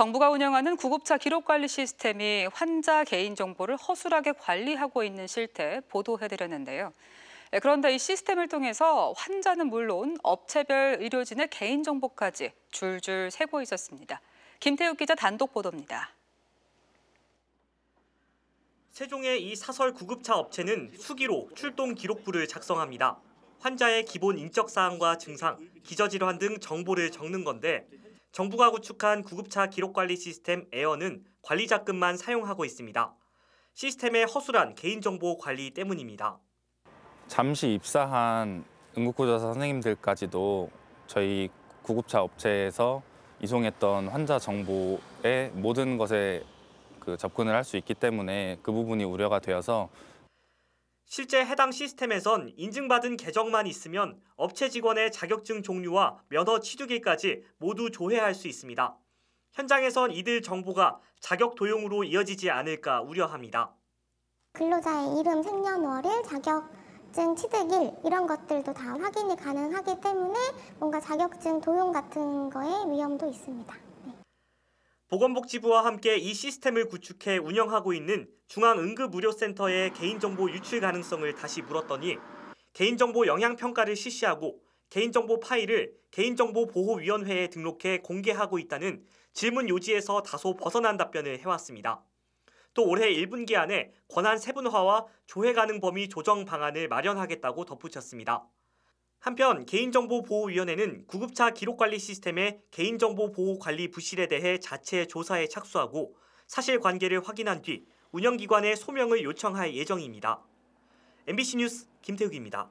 정부가 운영하는 구급차 기록관리 시스템이 환자 개인정보를 허술하게 관리하고 있는 실태 보도해드렸는데요. 예, 그런데 이 시스템을 통해서 환자는 물론 업체별 의료진의 개인정보까지 줄줄 세고 있었습니다. 김태욱 기자 단독 보도입니다. 세종의 이 사설 구급차 업체는 수기로 출동 기록부를 작성합니다. 환자의 기본 인적 사항과 증상, 기저질환 등 정보를 적는 건데 정부가 구축한 구급차 기록관리 시스템 에어는 관리자급만 사용하고 있습니다. 시스템의 허술한 개인정보 관리 때문입니다. 잠시 입사한 응급구조사 선생님들까지도 저희 구급차 업체에서 이송했던 환자 정보의 모든 것에 그 접근을 할 수 있기 때문에 그 부분이 우려가 되어서 실제 해당 시스템에선 인증받은 계정만 있으면 업체 직원의 자격증 종류와 면허 취득일까지 모두 조회할 수 있습니다. 현장에선 이들 정보가 자격 도용으로 이어지지 않을까 우려합니다. 근로자의 이름, 생년월일, 자격증 취득일 이런 것들도 다 확인이 가능하기 때문에 뭔가 자격증 도용 같은 거에 위험도 있습니다. 보건복지부와 함께 이 시스템을 구축해 운영하고 있는 중앙응급의료센터의 개인정보 유출 가능성을 다시 물었더니 개인정보 영향평가를 실시하고 개인정보 파일을 개인정보보호위원회에 등록해 공개하고 있다는 질문 요지에서 다소 벗어난 답변을 해왔습니다. 또 올해 1분기 안에 권한 세분화와 조회 가능 범위 조정 방안을 마련하겠다고 덧붙였습니다. 한편 개인정보보호위원회는 구급차 기록관리 시스템의 개인정보 보호 관리 부실에 대해 자체 조사에 착수하고 사실관계를 확인한 뒤 운영기관에 소명을 요청할 예정입니다. MBC 뉴스 김태욱입니다.